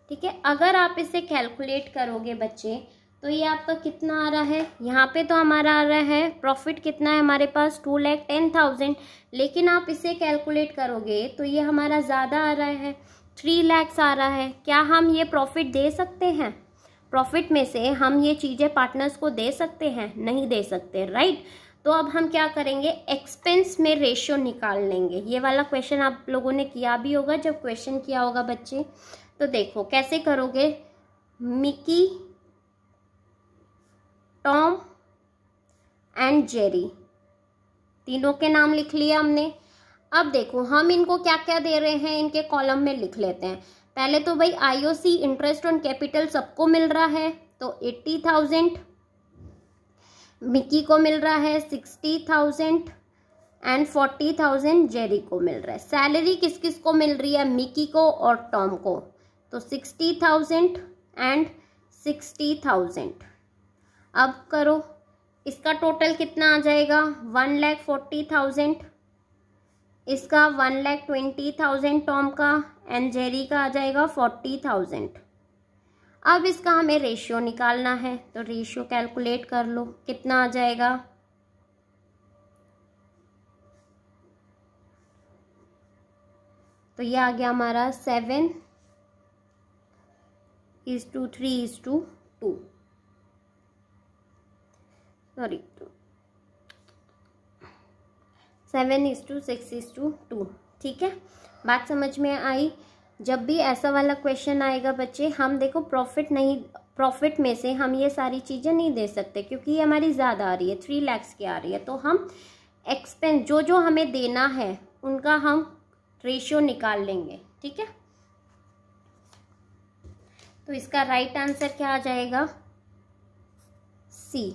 ठीक है अगर आप इसे कैलकुलेट करोगे बच्चे तो ये आपका कितना आ रहा है यहाँ पे तो हमारा आ रहा है प्रॉफिट कितना है हमारे पास टू लैख टेन थाउजेंड लेकिन आप इसे कैलकुलेट करोगे तो ये हमारा ज़्यादा आ रहा है थ्री लैक्स आ रहा है क्या हम ये प्रॉफिट दे सकते हैं प्रॉफिट में से हम ये चीज़ें पार्टनर्स को दे सकते हैं नहीं दे सकते राइट तो अब हम क्या करेंगे एक्सपेंस में रेशियो निकाल लेंगे ये वाला क्वेश्चन आप लोगों ने किया भी होगा जब क्वेश्चन किया होगा बच्चे तो देखो कैसे करोगे मिकी टॉम एंड जेरी तीनों के नाम लिख लिए हमने अब देखो हम इनको क्या क्या दे रहे हैं इनके कॉलम में लिख लेते हैं पहले तो भाई आईओसी इंटरेस्ट ऑन कैपिटल सबको मिल रहा है तो एट्टी थाउजेंड मिकी को मिल रहा है sixty thousand and forty thousand Jerry को मिल रहा है सैलरी किस किस को मिल रही है मिकी को और टॉम को तो sixty thousand and sixty thousand अब करो इसका टोटल कितना आ जाएगा वन लैख फोर्टी थाउजेंड इसका one lakh twenty thousand Tom का एंड जेरी का आ जाएगा फोर्टी थाउजेंड अब इसका हमें रेशियो निकालना है तो रेशियो कैलकुलेट कर लो कितना आ जाएगा तो ये आ गया हमारा seven is to three is to two sorry seven is to six is to two ठीक है बात समझ में आई जब भी ऐसा वाला क्वेश्चन आएगा बच्चे हम देखो प्रॉफिट नहीं प्रॉफिट में से हम ये सारी चीज़ें नहीं दे सकते क्योंकि ये हमारी ज़्यादा आ रही है थ्री लैक्स की आ रही है तो हम एक्सपेंस जो जो हमें देना है उनका हम रेशियो निकाल लेंगे ठीक है तो इसका राइट आंसर क्या आ जाएगा सी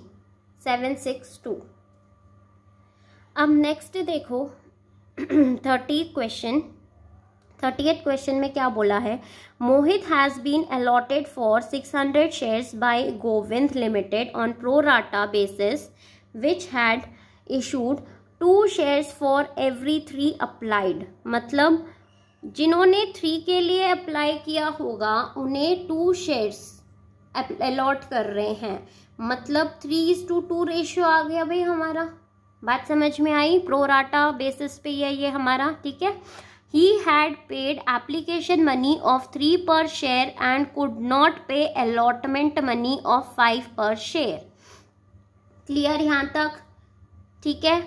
सेवन सिक्स टू अब नेक्स्ट देखो thirty question thirty eight question में क्या बोला है Mohit has been allotted for six hundred shares by Govind limited on pro rata basis which had issued two shares for every three applied मतलब जिन्होंने थ्री के लिए अप्लाई किया होगा उन्हें टू शेयर्स अलॉट कर रहे हैं मतलब three is to two ratio आ गया भाई हमारा बात समझ में आई प्रोराटा बेसिस पे है ये हमारा ठीक है he had paid application money of three per share and could not pay allotment money of five per share clear यहाँ तक ठीक है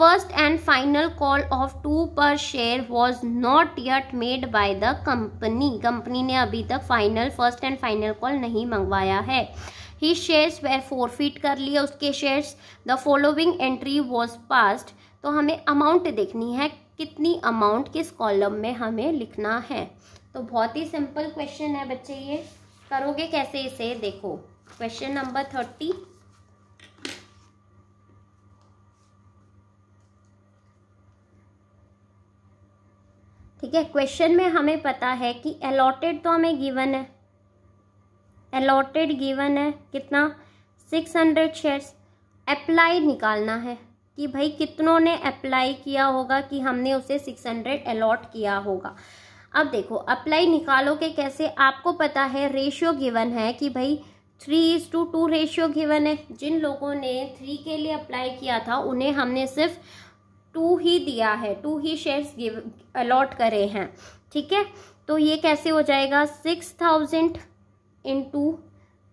first and final call of two per share was not yet made by the company company ने अभी तक final first and final call नहीं मंगवाया है ही शेयर्स वेर फोरफिट कर लिए उसके shares the following entry was passed तो हमें अमाउंट देखनी है कितनी अमाउंट किस कॉलम में हमें लिखना है तो बहुत ही सिंपल क्वेश्चन है बच्चे ये करोगे कैसे इसे देखो क्वेश्चन नंबर थर्टी ठीक है क्वेश्चन में हमें पता है कि अलॉटेड तो हमें गिवन है अलॉटेड गिवन है कितना सिक्स हंड्रेड शेयर्स अप्लाई निकालना है कि भाई कितनों ने अप्लाई किया होगा कि हमने उसे सिक्स हंड्रेड अलॉट किया होगा अब देखो अप्लाई निकालो के कैसे आपको पता है रेशियो गिवन है कि भाई three is to two ratio given है जिन लोगों ने थ्री के लिए अप्लाई किया था उन्हें हमने सिर्फ टू ही दिया है टू ही शेयर्स गिव अलॉट करे हैं ठीक है तो ये कैसे हो जाएगा six thousand into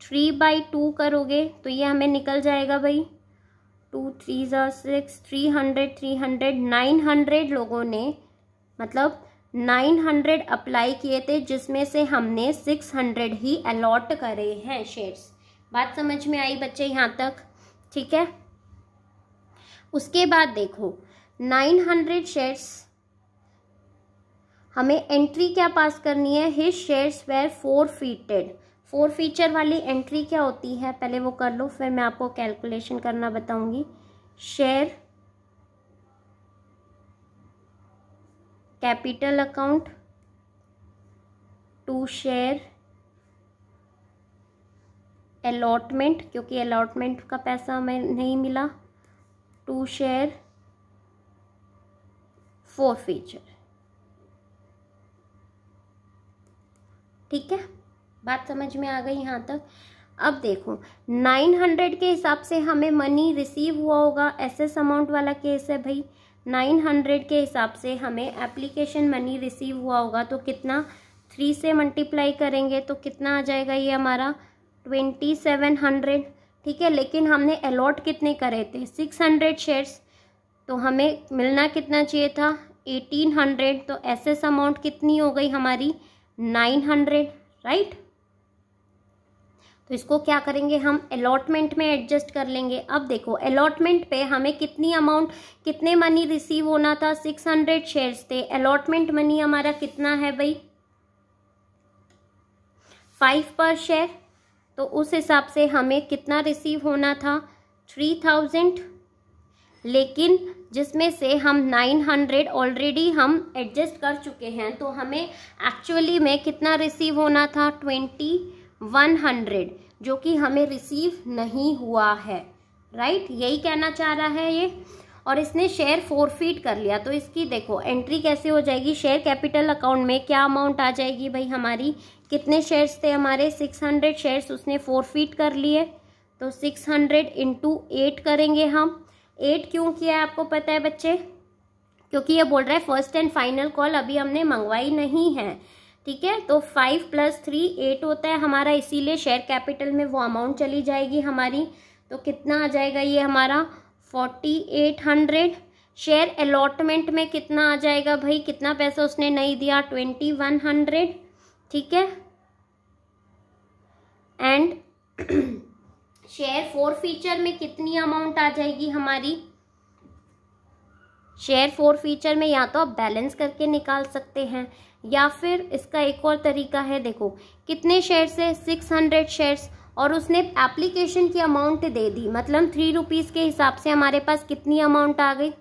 three by two करोगे तो ये हमें निकल जाएगा भाई टू थ्री ज़ा six three hundred three hundred nine hundred लोगों ने मतलब नाइन हंड्रेड अप्लाई किए थे जिसमें से हमने सिक्स हंड्रेड ही अलॉट करे हैं शेयर्स बात समझ में आई बच्चे यहाँ तक ठीक है उसके बाद देखो हंड्रेड शेयर्स हमें एंट्री क्या पास करनी है his shares were forfeited forfeiture वाली एंट्री क्या होती है पहले वो कर लो फिर मैं आपको कैलकुलेशन करना बताऊंगी share capital account to share allotment क्योंकि अलॉटमेंट का पैसा हमें नहीं मिला टू शेयर फीचर ठीक है बात समझ में आ गई यहाँ तक अब देखो 900 के हिसाब से हमें मनी रिसीव हुआ होगा ऐसे अमाउंट वाला केस है भाई 900 के हिसाब से हमें एप्लीकेशन मनी रिसीव हुआ होगा तो कितना थ्री से मल्टीप्लाई करेंगे तो कितना आ जाएगा ये हमारा ट्वेंटी सेवन हंड्रेड ठीक है लेकिन हमने अलॉट कितने करे थे सिक्स हंड्रेड शेयर्स तो हमें मिलना कितना चाहिए था एटीन हंड्रेड तो एस एस अमाउंट कितनी हो गई हमारी नाइन हंड्रेड राइट तो इसको क्या करेंगे हम अलॉटमेंट में एडजस्ट कर लेंगे अब देखो अलॉटमेंट पे हमें कितनी अमाउंट कितने मनी रिसीव होना था सिक्स हंड्रेड शेयर्स थे अलॉटमेंट मनी हमारा कितना है भाई फाइव पर शेयर तो उस हिसाब से हमें कितना रिसीव होना था थ्री थाउजेंड लेकिन जिसमें से हम 900 ऑलरेडी हम एडजस्ट कर चुके हैं तो हमें एक्चुअली में कितना रिसीव होना था 2100 जो कि हमें रिसीव नहीं हुआ है राइट यही कहना चाह रहा है ये और इसने शेयर फोरफीट कर लिया तो इसकी देखो एंट्री कैसे हो जाएगी शेयर कैपिटल अकाउंट में क्या अमाउंट आ जाएगी भाई हमारी कितने शेयर्स थे हमारे 600 शेयर्स उसने फोरफीट कर लिए तो 600 हंड्रेड इंटू एट करेंगे हम एट क्यों किया है आपको पता है बच्चे क्योंकि ये बोल रहा है फर्स्ट एंड फाइनल कॉल अभी हमने मंगवाई नहीं है ठीक है तो फाइव प्लस थ्री एट होता है हमारा इसीलिए शेयर कैपिटल में वो अमाउंट चली जाएगी हमारी तो कितना आ जाएगा ये हमारा forty eight hundred share allotment में कितना आ जाएगा भाई कितना पैसा उसने नहीं दिया ट्वेंटी वन हंड्रेड ठीक है एंड शेयर फोर फीचर में कितनी अमाउंट आ जाएगी हमारी शेयर फोर फीचर में या तो आप बैलेंस करके निकाल सकते हैं या फिर इसका एक और तरीका है देखो कितने शेयर है सिक्स हंड्रेड शेयर्स और उसने एप्लीकेशन की अमाउंट दे दी मतलब थ्री रुपीज़ के हिसाब से हमारे पास कितनी अमाउंट आ गई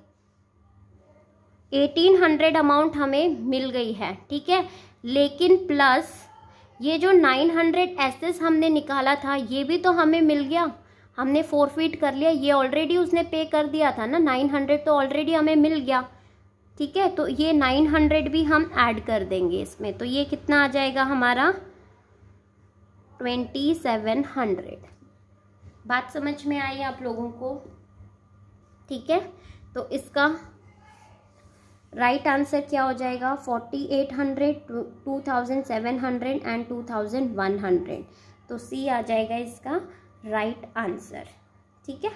एटीन हंड्रेड अमाउंट हमें मिल गई है ठीक है लेकिन प्लस ये जो 900 हंड्रेड एसेस हमने निकाला था ये भी तो हमें मिल गया हमने फोरफिट कर लिया ये ऑलरेडी उसने पे कर दिया था ना 900 तो ऑलरेडी हमें मिल गया ठीक है तो ये 900 भी हम ऐड कर देंगे इसमें तो ये कितना आ जाएगा हमारा 2700 बात समझ में आई आप लोगों को ठीक है तो इसका राइट right आंसर क्या हो जाएगा forty eight hundred two thousand seven hundred and two thousand one hundred तो सी आ जाएगा इसका राइट right आंसर ठीक है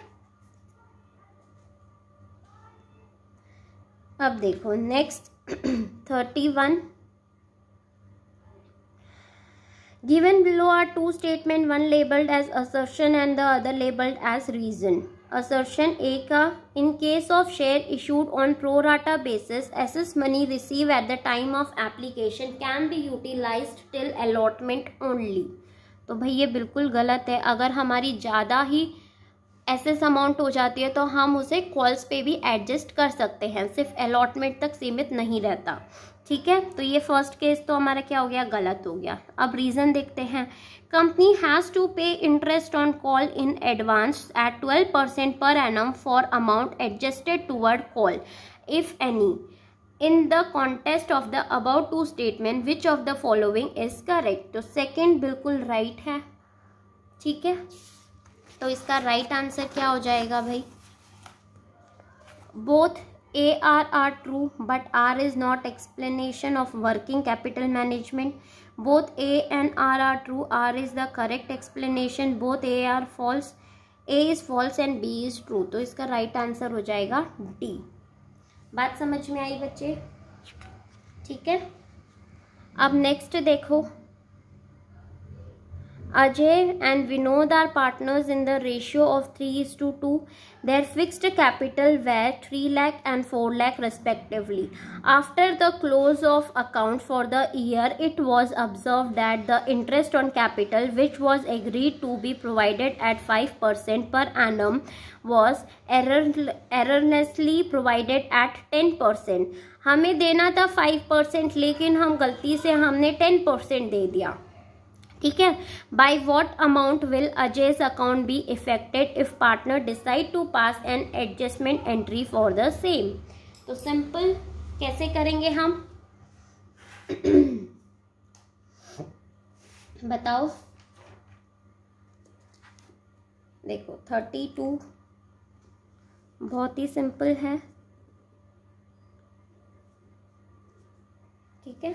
अब देखो next thirty one given below are two statement one labelled as assertion and the other labelled as reason assertion A ka in case of share issued on pro rata basis excess money received at the time of application can be utilized till allotment only तो भाई ये बिल्कुल गलत है अगर हमारी ज़्यादा ही एसेस अमाउंट हो जाती है तो हम उसे कॉल्स पे भी एडजस्ट कर सकते हैं सिर्फ अलॉटमेंट तक सीमित नहीं रहता ठीक है तो ये फर्स्ट केस तो हमारा क्या हो गया गलत हो गया अब रीज़न देखते हैं company has to pay interest on call in advance at twelve percent per annum for amount adjusted toward call if any in the context of the about two statement which of the following is correct तो सेकेंड बिल्कुल राइट right है ठीक है तो इसका राइट right आंसर क्या हो जाएगा भाई both A R R true but R is not explanation of working capital management both A and R R true R is the correct explanation both A R false A is false and B is true तो इसका राइट right आंसर हो जाएगा डी बात समझ में आई बच्चे ठीक है अब नेक्स्ट देखो Ajay and Vinod are partners in the ratio of 3 is to 2. Their fixed capital were 3 lakh and 4 lakh respectively. After the close of accounts for the year, it was observed that the interest on capital which was agreed to be provided at 5% per annum was error, erroneously provided at 10%. हमें देना था 5% लेकिन हम गलती से हमने 10% दे दिया ठीक है by what amount will Ajay account be affected if partner decide to pass an adjustment entry for the same तो सिंपल कैसे करेंगे हम <coughs> बताओ देखो थर्टी टू बहुत ही सिंपल है ठीक है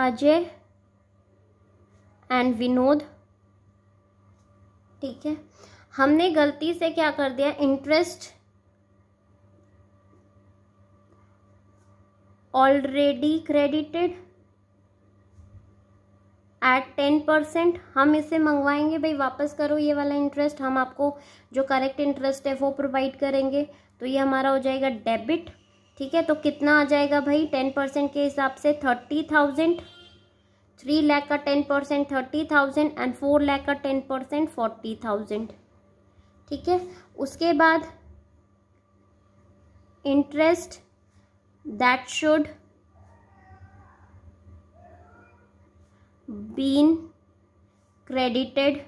अजय एंड विनोद ठीक है हमने गलती से क्या कर दिया interest already credited at ten percent हम इसे मंगवाएंगे भाई वापस करो ये वाला इंटरेस्ट हम आपको जो करेक्ट इंटरेस्ट है वो प्रोवाइड करेंगे तो ये हमारा हो जाएगा डेबिट ठीक है तो कितना आ जाएगा भाई टेन परसेंट के हिसाब से थर्टी थाउजेंड थ्री लैख का ten percent thirty thousand and four lakh का टेन परसेंट फोर्टी थाउजेंड ठीक है उसके बाद interest that should been credited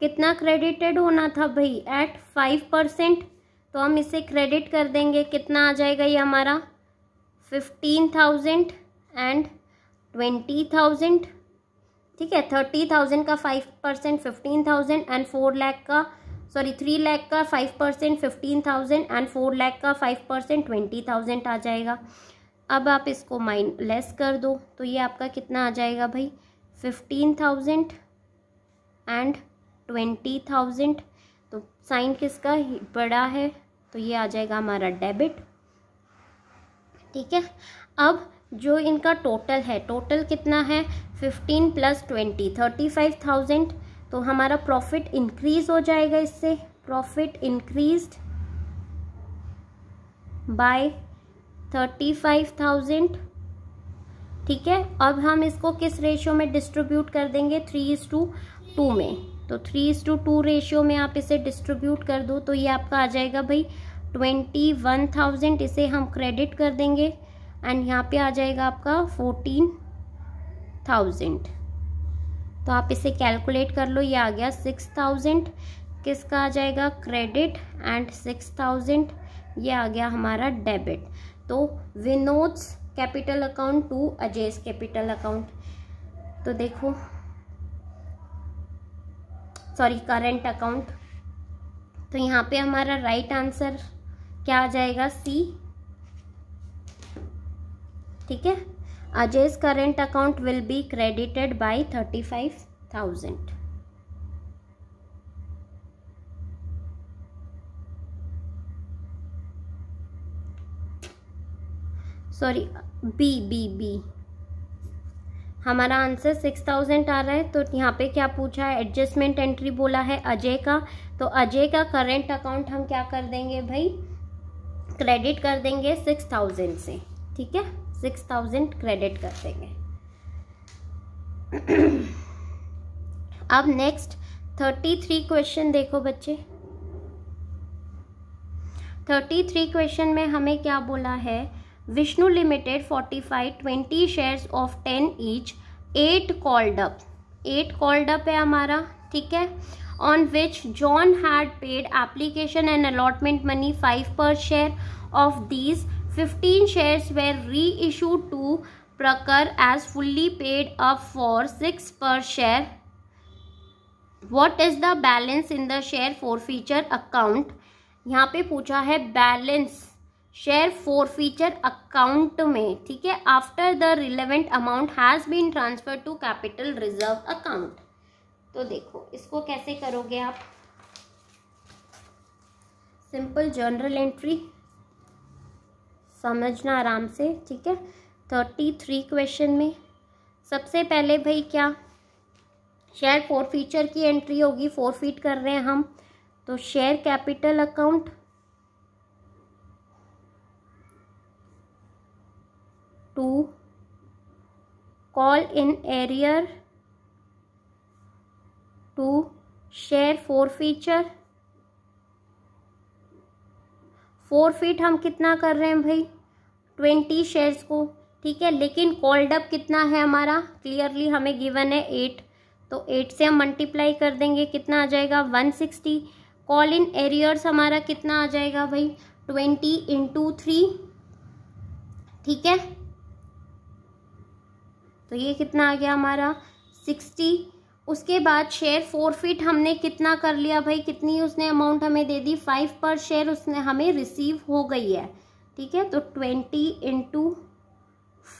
कितना क्रेडिटेड होना था भाई एट फाइव परसेंट तो हम इसे क्रेडिट कर देंगे कितना आ जाएगा ये हमारा fifteen thousand and twenty thousand ठीक है थर्टी थाउजेंड का five percent fifteen thousand and four lakh का सॉरी थ्री लैख का five percent fifteen thousand and four lakh का फाइव परसेंट ट्वेंटी थाउजेंड आ जाएगा अब आप इसको माइन लेस कर दो तो ये आपका कितना आ जाएगा भाई fifteen thousand and twenty thousand तो साइन किसका बड़ा है तो ये आ जाएगा हमारा डेबिट ठीक है अब जो इनका टोटल है टोटल कितना है fifteen plus twenty thirty five thousand तो हमारा प्रॉफिट इंक्रीज हो जाएगा इससे profit increase by thirty five thousand ठीक है अब हम इसको किस रेशियो में डिस्ट्रीब्यूट कर देंगे थ्री इज टू टू में तो three is to two ratio में आप इसे डिस्ट्रीब्यूट कर दो तो ये आपका आ जाएगा भाई ट्वेंटी वन थाउजेंड इसे हम क्रेडिट कर देंगे एंड यहाँ पे आ जाएगा आपका फोर्टीन थाउजेंड तो आप इसे कैलकुलेट कर लो ये आ गया सिक्स थाउजेंड किसका आ जाएगा क्रेडिट एंड सिक्स थाउजेंड ये आ गया हमारा डेबिट तो Vinod's capital account to Ajay capital account तो देखो सॉरी करेंट अकाउंट तो यहाँ पे हमारा राइट right आंसर क्या आ जाएगा सी ठीक है Ajay current account will be credited by thirty five thousand sorry B B B हमारा आंसर सिक्स थाउजेंड आ रहा है तो यहाँ पे क्या पूछा है एडजस्टमेंट एंट्री बोला है अजय का तो अजय का करेंट अकाउंट हम क्या कर देंगे भाई क्रेडिट कर देंगे सिक्स थाउजेंड से ठीक है सिक्स थाउजेंड क्रेडिट कर देंगे <clears throat> अब नेक्स्ट थर्टी थ्री क्वेश्चन देखो बच्चे थर्टी थ्री क्वेश्चन में हमें क्या बोला है Vishnu limited forty five twenty shares of ten each at called up at called up है हमारा ठीक है on which John had paid application and allotment money five per share of these fifteen share were reissue to Prakhar as fully paid up for six per share what is the balance in the share forfeiture account यहाँ पे पूछा है balance share forfeiture account में ठीक है after the relevant amount has been transfer to capital reserve account तो देखो इसको कैसे करोगे आप सिंपल जनरल एंट्री समझना आराम से ठीक है थर्टी थ्री क्वेश्चन में सबसे पहले भाई क्या शेयर फोर फीचर की एंट्री होगी फोर फीट कर रहे हैं हम तो share capital account to call in arrear to share forfeiture forfeit हम कितना कर रहे हैं भाई ट्वेंटी शेयर्स को ठीक है लेकिन कॉल्ड अप कितना है हमारा क्लियरली हमें गिवन है एट तो एट से हम मल्टीप्लाई कर देंगे कितना आ जाएगा one sixty call in arrears हमारा कितना आ जाएगा भाई ट्वेंटी इंटू थ्री ठीक है तो ये कितना आ गया हमारा सिक्सटी उसके बाद शेयर फोर फीट हमने कितना कर लिया भाई कितनी उसने अमाउंट हमें दे दी फाइव पर शेयर उसने हमें रिसीव हो गई है ठीक है तो ट्वेंटी इंटू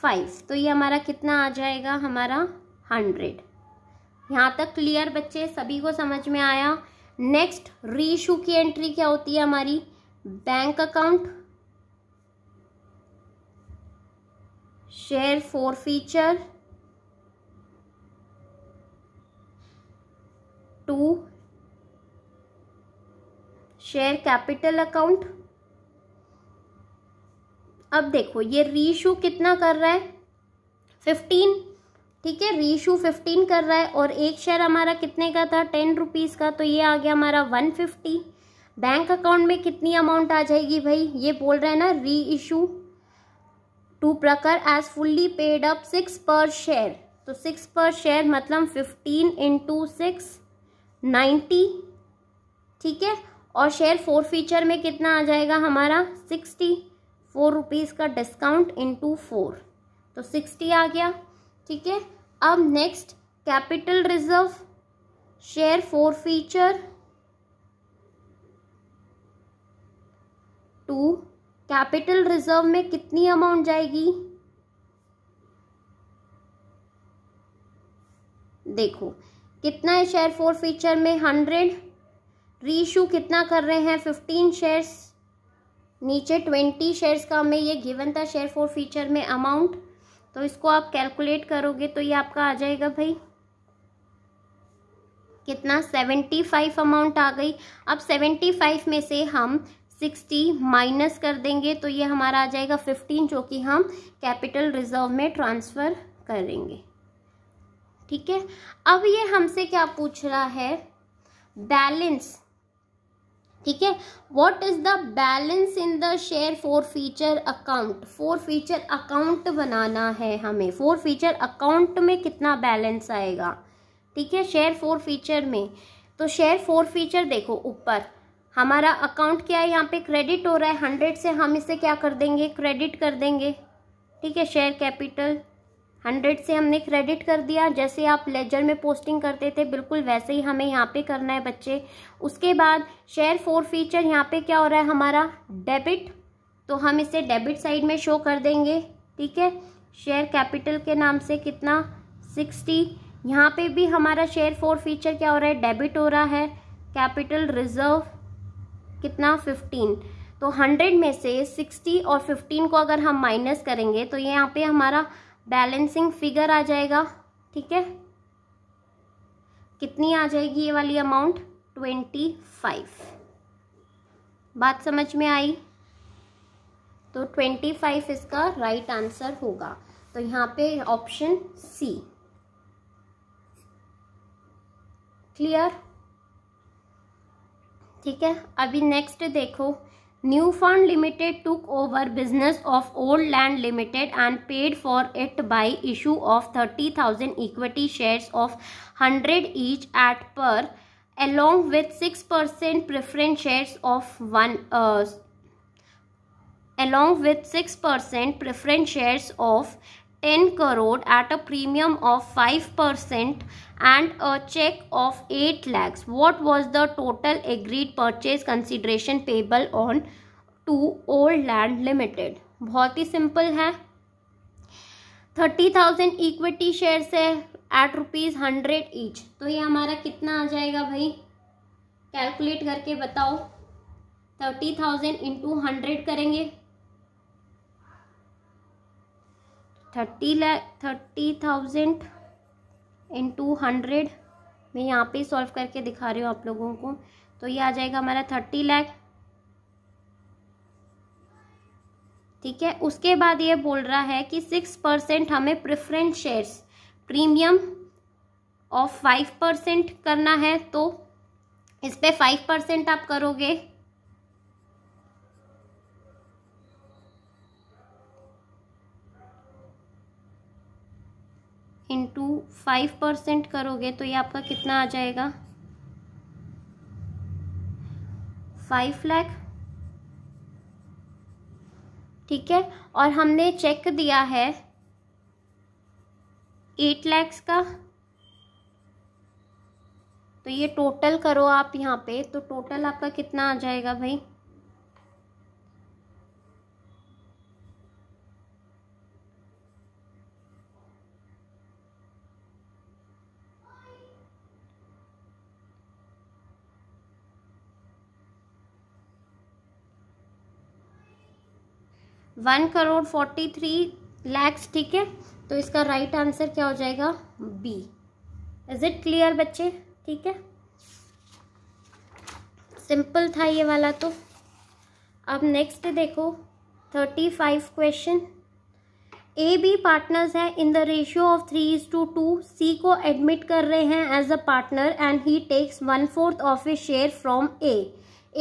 फाइव तो ये हमारा कितना आ जाएगा हमारा हंड्रेड यहाँ तक क्लियर बच्चे सभी को समझ में आया नेक्स्ट रीशू की एंट्री क्या होती है हमारी bank account share forfeiture to share capital account अब देखो ये रीशू कितना कर रहा है फिफ्टीन ठीक है रीशू फिफ्टीन कर रहा है और एक शेयर हमारा कितने का था टेन रुपीज़ का तो ये आ गया हमारा वन फिफ्टी बैंक अकाउंट में कितनी अमाउंट आ जाएगी भाई ये बोल रहा है ना reissue to Prakhar as fully paid up six per share तो सिक्स पर शेयर मतलब फिफ्टीन इंटू सिक्स नाइन्टी ठीक है और शेयर फोर फीचर में कितना आ जाएगा हमारा सिक्सटी फोर रुपीज़ का डिस्काउंट इनटू फोर तो सिक्सटी आ गया ठीक है अब next capital reserve share forfeiture to capital reserve में कितनी अमाउंट जाएगी देखो कितना है शेयर फोर फीचर में हंड्रेड रीशू कितना कर रहे हैं फिफ्टीन शेयर्स नीचे ट्वेंटी शेयर्स का हमें ये गिवन था शेयर फोर फीचर में अमाउंट तो इसको आप कैलकुलेट करोगे तो ये आपका आ जाएगा भाई कितना सेवेंटी फाइव अमाउंट आ गई अब सेवेंटी फाइव में से हम सिक्सटी माइनस कर देंगे तो ये हमारा आ जाएगा फिफ्टीन जो कि हम कैपिटल रिजर्व में ट्रांसफ़र करेंगे ठीक है अब ये हमसे क्या पूछ रहा है बैलेंस ठीक है what is the balance in the share forfeiture account forfeiture account बनाना है हमें फोर फीचर अकाउंट में कितना बैलेंस आएगा ठीक है शेयर फोर फीचर में तो शेयर फोर फीचर देखो ऊपर हमारा अकाउंट क्या है यहाँ पे क्रेडिट हो रहा है हंड्रेड से हम इसे क्या कर देंगे क्रेडिट कर देंगे ठीक है शेयर कैपिटल हंड्रेड से हमने क्रेडिट कर दिया जैसे आप लेजर में पोस्टिंग करते थे बिल्कुल वैसे ही हमें यहाँ पे करना है बच्चे उसके बाद शेयर फोर फीचर यहाँ पे क्या हो रहा है हमारा डेबिट तो हम इसे डेबिट साइड में शो कर देंगे ठीक है शेयर कैपिटल के नाम से कितना सिक्सटी यहाँ पे भी हमारा शेयर फोर फीचर क्या हो रहा है डेबिट हो रहा है कैपिटल रिजर्व कितना फिफ्टीन तो हंड्रेड में से सिक्सटी और फिफ्टीन को अगर हम माइनस करेंगे तो ये यहाँ पे हमारा बैलेंसिंग फिगर आ जाएगा ठीक है कितनी आ जाएगी ये वाली अमाउंट ट्वेंटी फाइव बात समझ में आई तो ट्वेंटी फाइव इसका राइट right आंसर होगा तो यहाँ पे ऑप्शन सी क्लियर ठीक है अभी नेक्स्ट देखो New Fund Limited took over business of Old Land Limited and paid for it by issue of 30,000 equity shares of 100 each at per along with 6% preference shares of one uh, along with 6% preference shares of 10 crore at a premium of 5% and a check of 8 lakhs. What was the total agreed purchase consideration payable on to Old Land Limited? बहुत ही सिंपल है थर्टी थाउजेंड इक्विटी शेयर से एट रुपीज़ हंड्रेड ईच तो ये हमारा कितना आ जाएगा भाई कैलकुलेट करके बताओ थर्टी थाउजेंड इंटू हंड्रेड करेंगे thirty lakh thirty thousand into hundred मैं यहाँ पे सॉल्व करके दिखा रही हूँ आप लोगों को तो ये आ जाएगा हमारा थर्टी लैख ठीक है उसके बाद ये बोल रहा है कि सिक्स परसेंट हमें preference shares premium of five percent करना है तो इस पर फाइव परसेंट आप करोगे इंटू फाइव परसेंट करोगे तो ये आपका कितना आ जाएगा फाइव लैख ठीक है और हमने चेक दिया है एट लैक्स का तो ये टोटल करो आप यहाँ पे तो टोटल आपका कितना आ जाएगा भाई one crore forty three lakhs ठीक है तो इसका राइट right आंसर क्या हो जाएगा बी इज इट क्लियर बच्चे ठीक है सिंपल था ये वाला तो अब नेक्स्ट देखो thirty five question A B partners हैं in the ratio of three is to two C को एडमिट कर रहे हैं as a partner and he takes one fourth of a share from A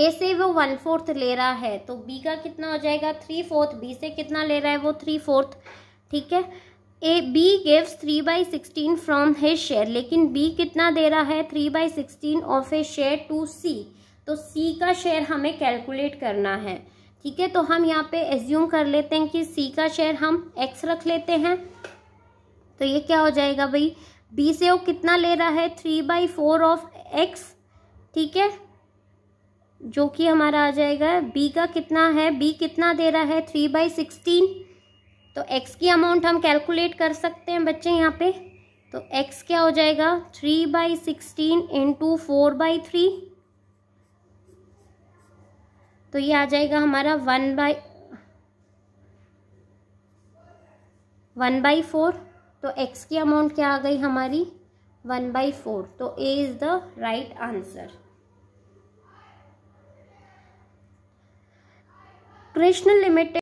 A से वो वन फोर्थ ले रहा है तो बी का कितना हो जाएगा थ्री फोर्थ बी से कितना ले रहा है वो थ्री फोर्थ ठीक है A B gives three by sixteen from his share लेकिन बी कितना दे रहा है three by sixteen of a share to C तो सी का शेयर हमें कैलकुलेट करना है ठीक है तो हम यहाँ पे एज्यूम कर लेते हैं कि सी का शेयर हम एक्स रख लेते हैं तो ये क्या हो जाएगा भाई बी से वो कितना ले रहा है three by four of X ठीक है जो कि हमारा आ जाएगा बी का कितना है बी कितना दे रहा है थ्री बाई सिक्सटीन तो एक्स की अमाउंट हम कैलकुलेट कर सकते हैं बच्चे यहाँ पे तो एक्स क्या हो जाएगा three by sixteen into four by three तो ये आ जाएगा हमारा one by one by four तो एक्स की अमाउंट क्या आ गई हमारी वन बाई फोर तो A is the right answer Krishna Limited